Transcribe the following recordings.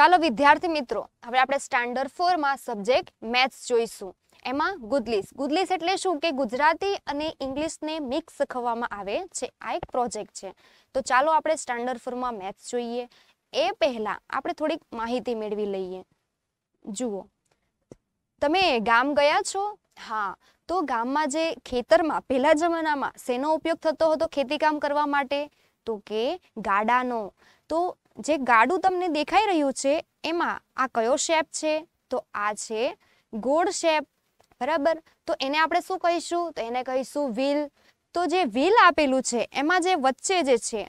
ચાલો વિદ્યાર્થી મિત્રો હવે આપણે સ્ટાન્ડર્ડ ફોરમાં સબ્જેક્ટ મેથ્સ જોઈશું એમાં ગુદલીસ ગુદલીસ એટલે શું કે ગુજરાતી અને ઇંગ્લિશને મિક્સ શીખવવામાં આવે છે આ એક પ્રોજેક્ટ છે તો ચાલો આપણે સ્ટાન્ડર્ડ ફોરમાં મેથ્સ જોઈએ એ પહેલાં આપણે થોડીક માહિતી મેળવી લઈએ જુઓ તમે ગામ ગયા છો હા તો ગામમાં જે ખેતરમાં પહેલાં જમાનામાં શેનો ઉપયોગ થતો હતો ખેતીકામ કરવા માટે તો કે ગાડાનો તો જે ગાડું તમને દેખાઈ રહ્યું છે એમાં આ કયો શેપ છે તો આ છે ગોળ શેપ બરાબર તો એને આપણે શું કહીશું તો એને કહીશું વ્હીલ તો જે વ્હીલ આપેલું છે એમાં જે વચ્ચે જે છે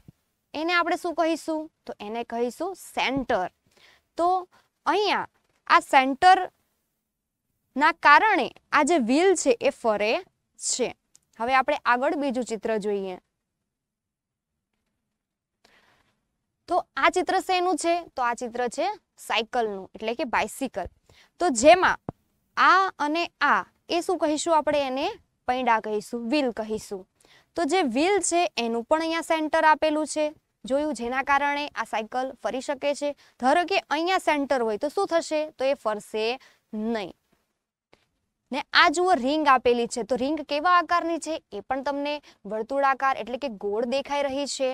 એને આપણે શું કહીશું તો એને કહીશું સેન્ટર તો અહીંયા આ સેન્ટર ના કારણે આ જે વ્હીલ છે એ ફરે છે હવે આપણે આગળ બીજું ચિત્ર જોઈએ તો આ ચિત્ર શેનું છે તો આ ચિત્ર છે સાયકલનું એટલે કે બાઇસિકલ તો જેમાં આ અને આ એ શું કહીશું આપણે એને પૈડા કહીશું વ્હીલ કહીશું તો જે વ્હીલ છે એનું પણ અહીંયા સેન્ટર આપેલું છે જોયું જેના કારણે આ સાયકલ ફરી શકે છે ધારો કે અહીંયા સેન્ટર હોય તો શું થશે તો એ ફરશે નહીં ને આ જુઓ રિંગ આપેલી છે તો રિંગ કેવા આકારની છે એ પણ તમને વર્તુળાકાર એટલે કે ગોળ દેખાઈ રહી છે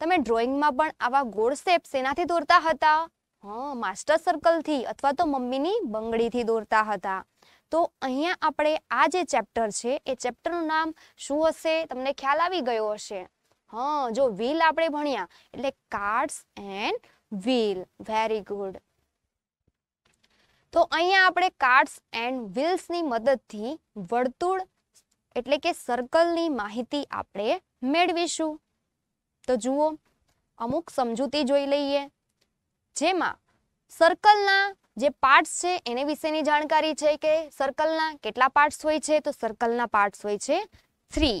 તમે ડ્રોઈંગમાં પણ આવા ગોળ શેપ શેનાથી દોરતા હતા હા માસ્ટર સર્કલથી અથવા તો મમ્મીની બંગડીથી દોરતા હતા તો અહીંયા આપણે આ જે ચેપ્ટર છે એ ચેપ્ટરનું નામ શું હશે તમને ખ્યાલ આવી ગયો હશે હા જો વ્હીલ આપણે ભણ્યા એટલે cards and wheel very good તો અહીંયા આપણે કાર્ડ્સ એન્ડ વ્હીલ્સની મદદથી વર્તુળ એટલે કે સર્કલની માહિતી આપણે મેળવીશું તો જુઓ અમુક સમજૂતી જોઈ લઈએ જેમાં સર્કલના જે પાર્ટ્સ છે એને વિશેની જાણકારી છે કે સર્કલના કેટલા પાર્ટ્સ હોય છે તો સર્કલના પાર્ટ્સ હોય છે થ્રી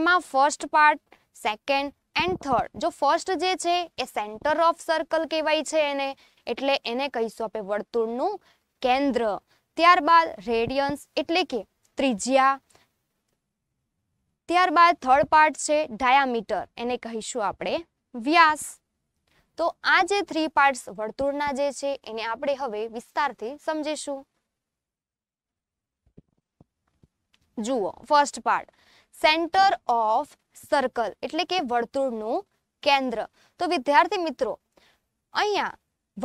એમાં first part second and third જો ફર્સ્ટ જે છે એ સેન્ટર ઓફ સર્કલ કહેવાય છે એને એટલે એને કહીશું આપણે વર્તુળનું કેન્દ્ર ત્યારબાદ રેડિયન્સ એટલે કે ત્રિજ્યા ત્યારબાદ થર્ડ પાર્ટ છે ડાયામીટર એને કહીશું આપણે વ્યાસ તો આ જે થ્રી પાર્ટ્સ વર્તુળના જે છે એને આપણે હવે વિસ્તારથી સમજીશું જુઓ first part centre of circle એટલે કે વર્તુળનું કેન્દ્ર તો વિદ્યાર્થી મિત્રો અહીંયા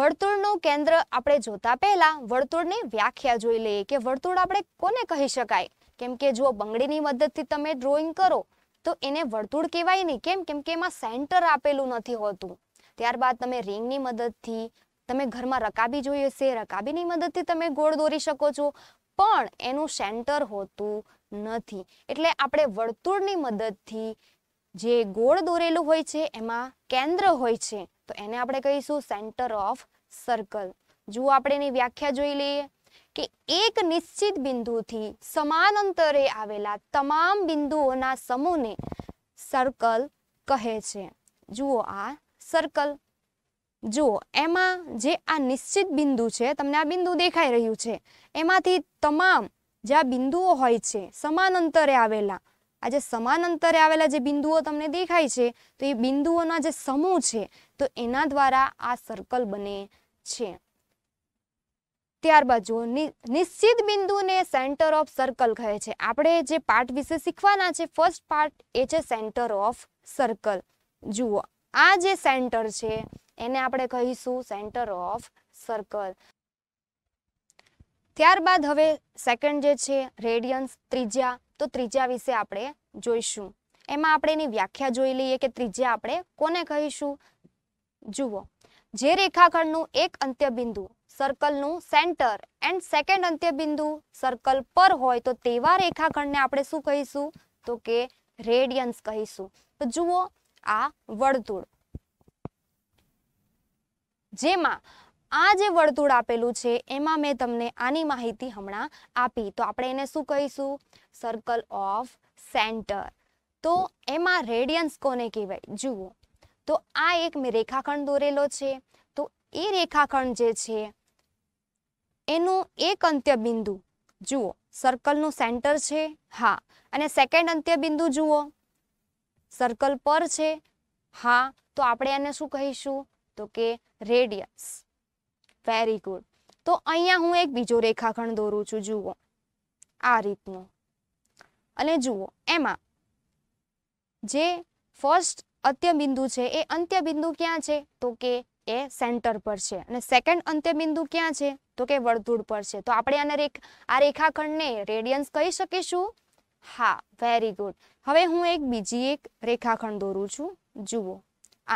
વર્તુળનું કેન્દ્ર આપણે જોતા પહેલા વર્તુળની વ્યાખ્યા જોઈ લઈએ કે વર્તુળ આપણે કોને કહી શકાય કેમ કે જો બંગડીની મદદથી તમે ડ્રોઈંગ કરો તો એને વર્તુળ કહેવાય નહીં કેમ કેમ કે એમાં સેન્ટર આપેલું નથી હોતું ત્યારબાદ તમે રિંગની મદદથી તમે ઘરમાં રકાબી જોઈએ છે રકાબીની મદદથી તમે ગોળ દોરી શકો છો પણ એનું સેન્ટર હોતું નથી એટલે આપણે વર્તુળની મદદથી જે ગોળ દોરેલું હોય છે એમાં કેન્દ્ર હોય છે તો એને આપણે કહીશું સેન્ટર ઓફ સર્કલ જો આપણે એની વ્યાખ્યા જોઈ લઈએ કે એક નિશ્ચિત બિંદુથી સમાન અંતરે આવેલા તમામ બિંદુઓના સમૂહને સર્કલ કહે છે જુઓ આ સર્કલ જુઓ એમાં જે આ નિશ્ચિત બિંદુ છે તમને આ બિંદુ દેખાઈ રહ્યું છે એમાંથી તમામ જે આ બિંદુઓ હોય છે સમાન અંતરે આવેલા આ જે સમાન અંતરે આવેલા જે બિંદુઓ તમને દેખાય છે તો એ બિંદુઓના જે સમૂહ છે તો એના દ્વારા આ સર્કલ બને છે ત્યારબાદ જુઓ નિશ્ચિત બિંદુને સેન્ટર ઓફ સર્કલ કહે છે આપણે જે પાર્ટ વિશે શીખવાના છે ફર્સ્ટ પાર્ટ એ છે સેન્ટર ઓફ સર્કલ જુઓ આ જે સેન્ટર છે એને આપણે કહીશું સેન્ટર ઓફ સર્કલ ત્યારબાદ હવે સેકન્ડ જે છે રેડિયન્સ ત્રિજ્યા તો ત્રિજ્યા વિશે આપણે જોઈશું એમાં આપણે એની વ્યાખ્યા જોઈ લઈએ કે ત્રિજ્યા આપણે કોને કહીશું જુઓ જે રેખાખંડનું એક અંત્યબિંદુ સર્કલનું સેન્ટર એન્ડ સેકન્ડ અંત્યબિંદુ સર્કલ પર હોય તો તેવા રેખાખંડને આપણે શું કહીશું તો કે રેડિયન્સ કહીશું તો જુઓ આ વર્તુળ જેમાં આ જે વર્તુળ આપેલું છે એમાં મેં તમને આની માહિતી હમણાં આપી તો આપણે એને શું કહીશું સર્કલ ઓફ સેન્ટર તો એમાં રેડિયન્સ કોને કહેવાય જુઓ તો આ એક મેં રેખાખંડ દોરેલો છે તો એ રેખાખંડ જે છે એનું એક અંત્યબિંદુ જુઓ સર્કલનું સેન્ટર છે હા અને સેકન્ડ અંત્યબિંદુ જુઓ સર્કલ પર છે હા તો આપણે એને શું કહીશું તો કે રેડિયસ વેરી ગુડ તો અહીંયા હું એક બીજો રેખાખંડ દોરું છું જુઓ આ રીતનું અને જુઓ એમાં જે ફર્સ્ટ અંત્યબિંદુ છે એ અંત્યબિંદુ ક્યાં છે તો કે એ સેન્ટર પર છે અને સેકન્ડ અંત્યબિંદુ ક્યાં છે તો કે વર્તુળ પર છે તો આપણે આને રેખ આ રેખાખંડને રેડિયન્સ કહી શકીશું હા વેરી ગુડ હવે હું એક બીજી એક રેખાખંડ દોરું છું જુઓ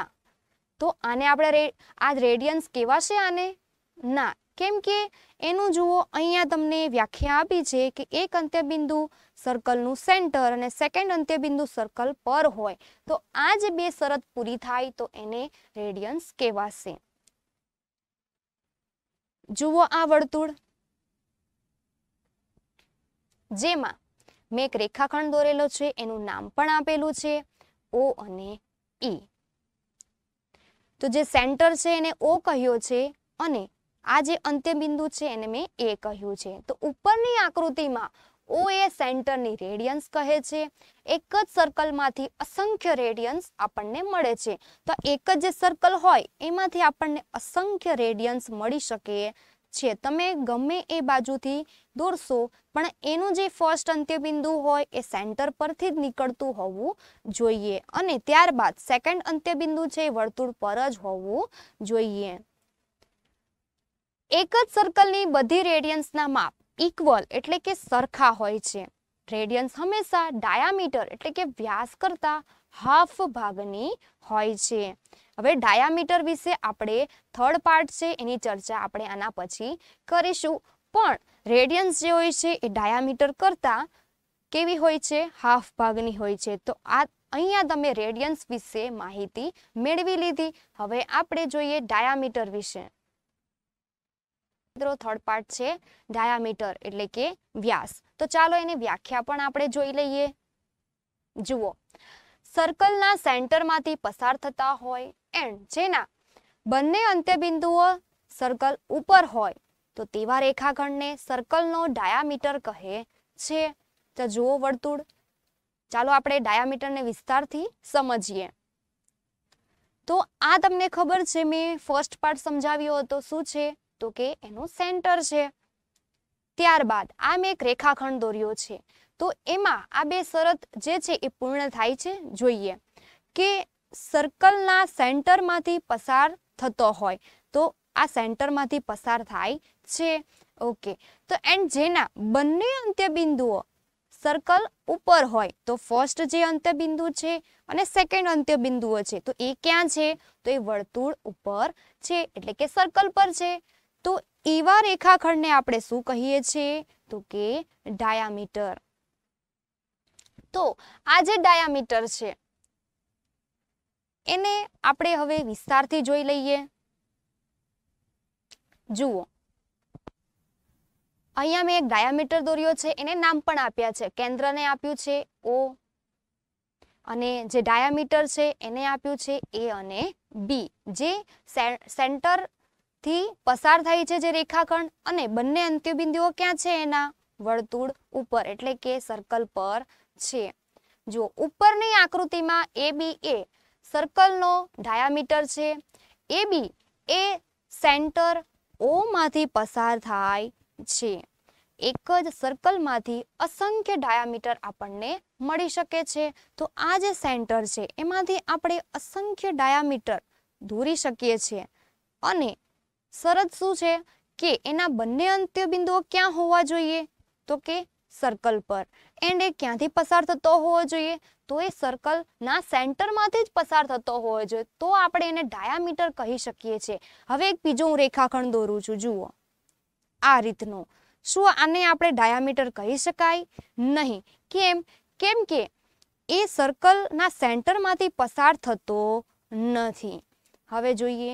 આ તો આને આપણે આ રેડિયન્સ કેવા છે આને ના કેમ કે એનું જુઓ અહીંયા તમને વ્યાખ્યા આપી છે કે એક અંત્યબિંદુ સર્કલનું સેન્ટર અને સેકન્ડ અંત્યબિંદુ સર્કલ પર હોય તો આ જે બે શરત પૂરી થાય તો એને રેડિયન્સ કહેવાશે જુઓ આ વર્તુળ જેમાં મેં એક રેખાખંડ દોરેલો છે એનું નામ પણ આપેલું છે ઓ અને ઈ e. તો જે સેન્ટર છે એને ઓ કહ્યો છે અને આ જે અંત્યબિંદુ છે એને મેં એ કહ્યું છે તો ઉપરની આકૃતિમાં ઓ એ સેન્ટરની રેડિયન્સ કહે છે એક જ સર્કલમાંથી અસંખ્ય રેડિયન્સ આપણને મળે છે તો એક જ જે સર્કલ હોય એમાંથી આપણને અસંખ્ય રેડિયન્સ મળી શકે છે તમે ગમે એ બાજુથી દોરશો પણ એનું જે ફર્સ્ટ અંત્યબિંદુ હોય એ સેન્ટર પરથી જ નીકળતું હોવું જોઈએ અને ત્યારબાદ સેકન્ડ અંત્યબિંદુ છે એ વર્તુળ પર જ હોવું જોઈએ એક જ સર્કલની બધી રેડિયન્સના માપ ઇક્વલ એટલે કે સરખા હોય છે રેડિયન્સ હંમેશા ડાયામીટર એટલે કે વ્યાસ કરતાં હાફ ભાગની હોય છે હવે ડાયામીટર વિશે આપણે થર્ડ પાર્ટ છે એની ચર્ચા આપણે આના પછી કરીશું પણ રેડિયન્સ જે હોય છે એ ડાયામીટર કરતાં કેવી હોય છે હાફ ભાગની હોય છે તો આ અહીંયા તમે રેડિયન્સ વિશે માહિતી મેળવી લીધી હવે આપણે જોઈએ ડાયામીટર વિશે મિત્રો થર્ડ પાર્ટ છે ડાયામીટર એટલે કે વ્યાસ તો ચાલો એની વ્યાખ્યા પણ આપણે જોઈ લઈએ જુઓ સર્કલના સેન્ટરમાંથી પસાર થતા હોય એન્ડ જેના બંને અંત્યબિંદુઓ સર્કલ ઉપર હોય તો તેવા રેખાખંડને સર્કલનો ડાયામીટર કહે છે તો જુઓ વર્તુળ ચાલો આપણે ડાયામીટરને વિસ્તારથી સમજીએ તો આ તમને ખબર છે મેં ફર્સ્ટ પાર્ટ સમજાવ્યો હતો શું છે તો કે એનું સેન્ટર છે ત્યારબાદ આ મેં એક રેખાખંડ દોર્યો છે તો એમાં આ બે શરત જે છે એ પૂર્ણ થાય છે જોઈએ કે સર્કલના સેન્ટરમાંથી પસાર થતો હોય તો આ સેન્ટરમાંથી પસાર થાય છે ઓકે તો એન્ડ જેના બંને અંત્યબિંદુઓ સર્કલ ઉપર હોય તો ફર્સ્ટ જે અંત્યબિંદુ છે અને સેકન્ડ અંત્યબિંદુઓ છે તો એ ક્યાં છે તો એ વર્તુળ ઉપર છે એટલે કે સર્કલ પર છે તો એવા રેખાખંડને આપણે શું કહીએ છીએ તો કે ડાયામીટર તો આ જે ડાયામીટર છે એને આપણે હવે વિસ્તારથી જોઈ લઈએ જુઓ અહીંયા મેં એક ડાયામીટર દોર્યો છે એને નામ પણ આપ્યા છે કેન્દ્રને આપ્યું છે ઓ અને જે ડાયામીટર છે એને આપ્યું છે એ અને બી જે સેન્ટર થી પસાર થઈ છે જે રેખાખંડ અને બંને અંત્યબિંદુઓ ક્યાં છે એના વર્તુળ ઉપર એટલે કે સર્કલ પર છે જો ઉપરની આકૃતિમાં એ એ સર્કલનો ડાયામીટર છે એ એ સેન્ટર ઓમાંથી પસાર થાય છે એક જ સર્કલમાંથી અસંખ્ય ડાયામીટર આપણને મળી શકે છે તો આ જે સેન્ટર છે એમાંથી આપણે અસંખ્ય ડાયામીટર દોરી શકીએ છીએ અને શરત શું છે કે એના બંને અંત્ય બિંદુઓ ક્યાં હોવા જોઈએ તો કે સર્કલ પર એન્ડ એ ક્યાંથી પસાર થતો હોવો જોઈએ તો એ સર્કલના સેન્ટરમાંથી જ પસાર થતો હોવો જોઈએ તો આપણે એને ડાયામીટર કહી શકીએ છીએ હવે એક બીજો હું રેખાખંડ દોરું છું જુઓ આ રીતનો શું આને આપણે ડાયામીટર કહી શકાય નહીં કેમ કેમ કે એ સર્કલના સેન્ટરમાંથી પસાર થતો નથી હવે જોઈએ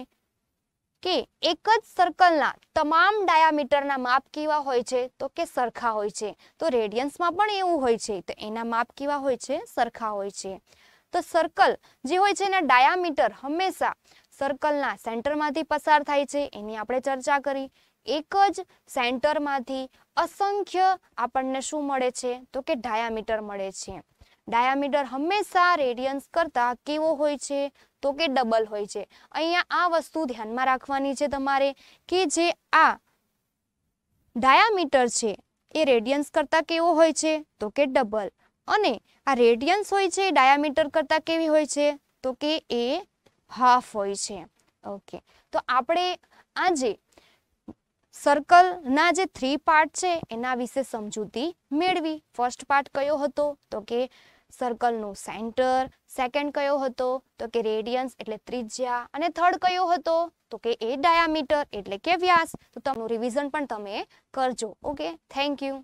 કે એક જ સર્કલના તમામ ડાયામીટરના માપ કેવા હોય છે તો કે સરખા હોય છે તો રેડિયન્સમાં પણ એવું હોય છે તો એના માપ કેવા હોય છે સરખા હોય છે તો સર્કલ જે હોય છે એના ડાયામીટર હંમેશા સર્કલના સેન્ટરમાંથી પસાર થાય છે એની આપણે ચર્ચા કરી એક જ સેન્ટરમાંથી અસંખ્ય આપણને શું મળે છે તો કે ડાયામીટર મળે છે ડાયામીટર હંમેશા રેડિયન્સ કરતાં કેવો હોય છે તો કે ડબલ હોય છે અહીંયા આ વસ્તુ ધ્યાનમાં રાખવાની છે તમારે કે જે આ ડાયામીટર છે એ રેડિયન્સ કરતાં કેવો હોય છે તો કે ડબલ અને આ રેડિયન્સ હોય છે ડાયામીટર કરતાં કેવી હોય છે તો કે એ હાફ હોય છે ઓકે તો આપણે આજે સર્કલના જે થ્રી પાર્ટ છે એના વિશે સમજૂતી મેળવી ફર્સ્ટ પાર્ટ કયો હતો તો કે સર્કલનું સેન્ટર સેકન્ડ કયો હતો તો કે રેડિયન્સ એટલે ત્રિજ્યા અને થર્ડ કયો હતો તો કે એ ડાયામીટર એટલે કે વ્યાસ તો તમારું રિવિઝન પણ તમે કરજો ઓકે થેન્ક યુ